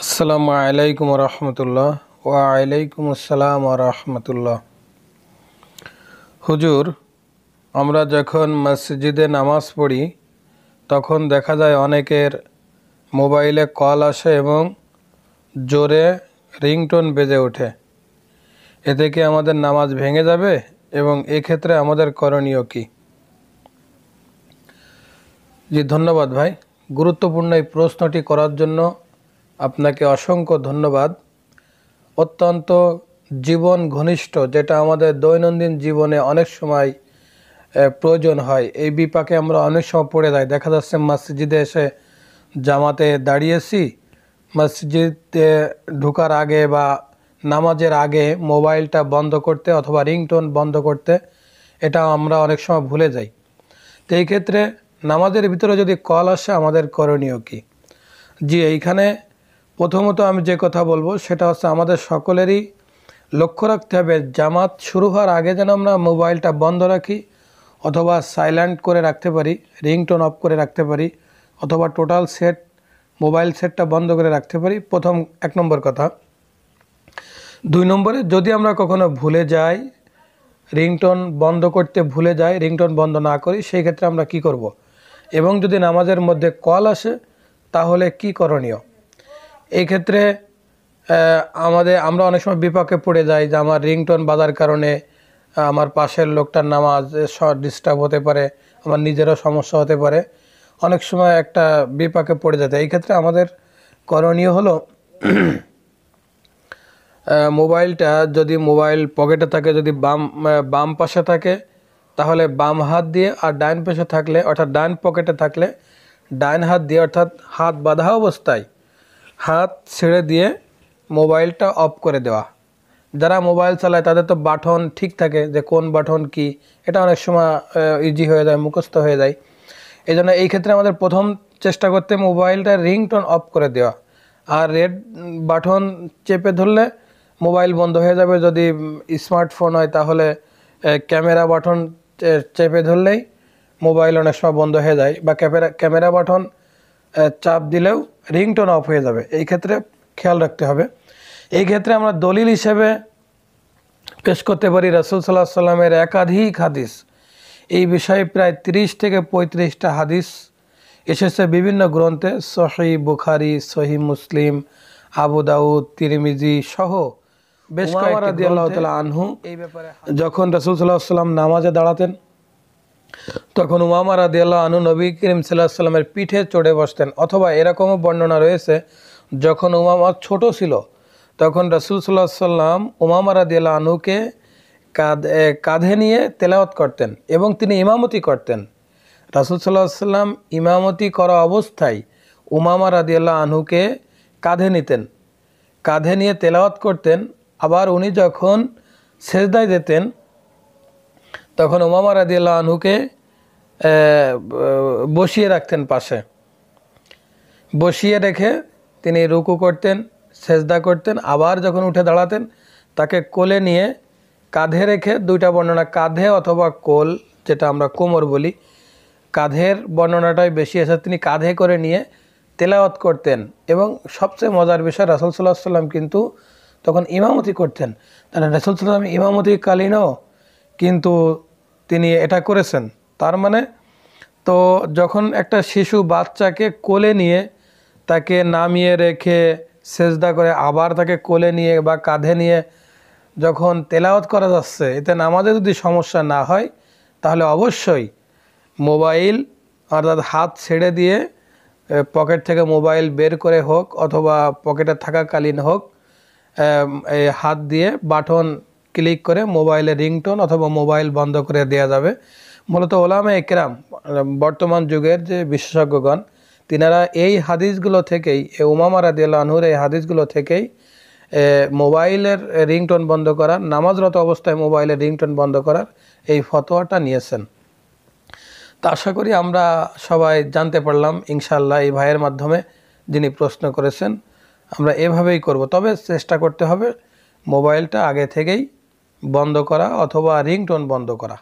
আসসালামু আলাইকুম রহমতুল্লাহ ওয়া আলাইকুম আসসালাম রহমতুল্লাহ হুজুর আমরা যখন মসজিদে নামাজ পড়ি তখন দেখা যায় অনেকের মোবাইলে কল আসে এবং জোরে রিংটোন বেজে ওঠে এতে কি আমাদের নামাজ ভেঙে যাবে এবং এক্ষেত্রে আমাদের করণীয় কি জি ধন্যবাদ ভাই গুরুত্বপূর্ণ এই প্রশ্নটি করার জন্য আপনাকে অসংখ্য ধন্যবাদ অত্যন্ত জীবন ঘনিষ্ঠ যেটা আমাদের দৈনন্দিন জীবনে অনেক সময় প্রয়োজন হয় এই বিপাকে আমরা অনেক সময় পড়ে যাই দেখা যাচ্ছে মসজিদে এসে জামাতে দাঁড়িয়েছি মসজিদে ঢোকার আগে বা নামাজের আগে মোবাইলটা বন্ধ করতে অথবা রিংটোন বন্ধ করতে এটা আমরা অনেক সময় ভুলে যাই তো এই ক্ষেত্রে নামাজের ভিতরে যদি কল আসে আমাদের করণীয় কী জি এইখানে প্রথমত আমি যে কথা বলবো সেটা হচ্ছে আমাদের সকলেরই লক্ষ্য রাখতে হবে জামাত শুরু হওয়ার আগে যেন আমরা মোবাইলটা বন্ধ রাখি অথবা সাইলেন্ট করে রাখতে পারি রিংটোন অফ করে রাখতে পারি অথবা টোটাল সেট মোবাইল সেটটা বন্ধ করে রাখতে পারি প্রথম এক নম্বর কথা দুই নম্বরে যদি আমরা কখনো ভুলে যাই রিংটোন বন্ধ করতে ভুলে যাই রিংটোন বন্ধ না করি সেই ক্ষেত্রে আমরা কি করব। এবং যদি নামাজের মধ্যে কল আসে তাহলে কি করণীয় এই ক্ষেত্রে আমাদের আমরা অনেক সময় বিপাকে পড়ে যাই যে আমার রিংটোন বাজার কারণে আমার পাশের লোকটার নামাজ ডিস্টার্ব হতে পারে আমার নিজেরও সমস্যা হতে পারে অনেক সময় একটা বিপাকে পড়ে যেতে এই ক্ষেত্রে আমাদের করণীয় হলো মোবাইলটা যদি মোবাইল পকেটে থাকে যদি বাম বাম পাশে থাকে তাহলে বাম হাত দিয়ে আর ডাইন পাশে থাকলে অর্থাৎ ডাইন পকেটে থাকলে ডাইন হাত দিয়ে অর্থাৎ হাত বাঁধা অবস্থায় হাত ছেড়ে দিয়ে মোবাইলটা অফ করে দেওয়া যারা মোবাইল চালায় তাদের তো বাটন ঠিক থাকে যে কোন বাটন কি এটা অনেক সময় ইজি হয়ে যায় মুখস্থ হয়ে যায় এই জন্য এই ক্ষেত্রে আমাদের প্রথম চেষ্টা করতে মোবাইলটা রিংটোন অফ করে দেওয়া আর রেড বাটন চেপে ধরলে মোবাইল বন্ধ হয়ে যাবে যদি স্মার্টফোন হয় তাহলে ক্যামেরা বাটন চেপে ধরলেই মোবাইল অনেক সময় বন্ধ হয়ে যায় বা ক্যামেরা ক্যামেরা বাটন চাপ দিলেও রিংটোন অফ হয়ে যাবে এই ক্ষেত্রে খেয়াল রাখতে হবে এই ক্ষেত্রে আমরা দলিল হিসেবে পেশ করতে পারি রাসুল সাল্লাহ সাল্লামের একাধিক হাদিস এই বিষয়ে প্রায় ৩০ থেকে পঁয়ত্রিশটা হাদিস এসেছে বিভিন্ন গ্রন্থে সহি বুখারি সহি মুসলিম আবু দাউদ তিরমিজি সহ বেশ কয়েকটি আনহু যখন রসুল সাল্লাহ সাল্লাম নামাজে দাঁড়াতেন তখন উমামা রাদিয়াল্লাহ আনু নবী করিম সাল্লাহ সাল্লামের পিঠে চড়ে বসতেন অথবা এরকমও বর্ণনা রয়েছে যখন উমামা ছোট ছিল তখন রসুল সাল্লাহ সাল্লাম উমামা রাদিয়াল্লাহ আনুকে কাঁধে নিয়ে তেলাওয়াত করতেন এবং তিনি ইমামতি করতেন রাসুল সাল্লাহ সাল্লাম ইমামতি করা অবস্থায় উমামা রাদিয়াল্লাহ আনুকে কাঁধে নিতেন কাঁধে নিয়ে তেলাওয়াত করতেন আবার উনি যখন সেজদায় যেতেন তখন ওমামা রাদিয়াল্লাহ আনহুকে বসিয়ে রাখতেন পাশে বসিয়ে রেখে তিনি রুকু করতেন সেজদা করতেন আবার যখন উঠে দাঁড়াতেন তাকে কোলে নিয়ে কাঁধে রেখে দুইটা বর্ণনা কাঁধে অথবা কোল যেটা আমরা কোমর বলি কাঁধের বর্ণনাটাই বেশি এসে তিনি কাঁধে করে নিয়ে তেলাওয়াত করতেন এবং সবচেয়ে মজার বিষয় রাসুল সাল্লাহ সাল্লাম কিন্তু তখন ইমামতি করতেন তাহলে রাসুল সাল্লাম কালীনও কিন্তু তিনি এটা করেছেন তার মানে তো যখন একটা শিশু বাচ্চাকে কোলে নিয়ে তাকে নামিয়ে রেখে সেজদা করে আবার তাকে কোলে নিয়ে বা কাঁধে নিয়ে যখন তেলাওয়াত করা যাচ্ছে এতে নামাজে যদি সমস্যা না হয় তাহলে অবশ্যই মোবাইল অর্থাৎ হাত ছেড়ে দিয়ে পকেট থেকে মোবাইল বের করে হোক অথবা পকেটে থাকাকালীন হোক হাত দিয়ে বাটন ক্লিক করে মোবাইলে রিংটোন অথবা মোবাইল বন্ধ করে দেয়া যাবে মূলত ওলামা একরাম বর্তমান যুগের যে বিশেষজ্ঞগণ তিনারা এই হাদিসগুলো থেকেই উমামা রাদিয়াল আনহুর এই হাদিসগুলো থেকেই মোবাইলের রিংটোন বন্ধ করার নামাজরত অবস্থায় মোবাইলের রিংটোন বন্ধ করার এই ফতোয়াটা নিয়েছেন তা আশা করি আমরা সবাই জানতে পারলাম ইনশাল্লাহ এই ভাইয়ের মাধ্যমে যিনি প্রশ্ন করেছেন আমরা এভাবেই করব তবে চেষ্টা করতে হবে মোবাইলটা আগে থেকেই বন্ধ করা অথবা রিংটোন বন্ধ করা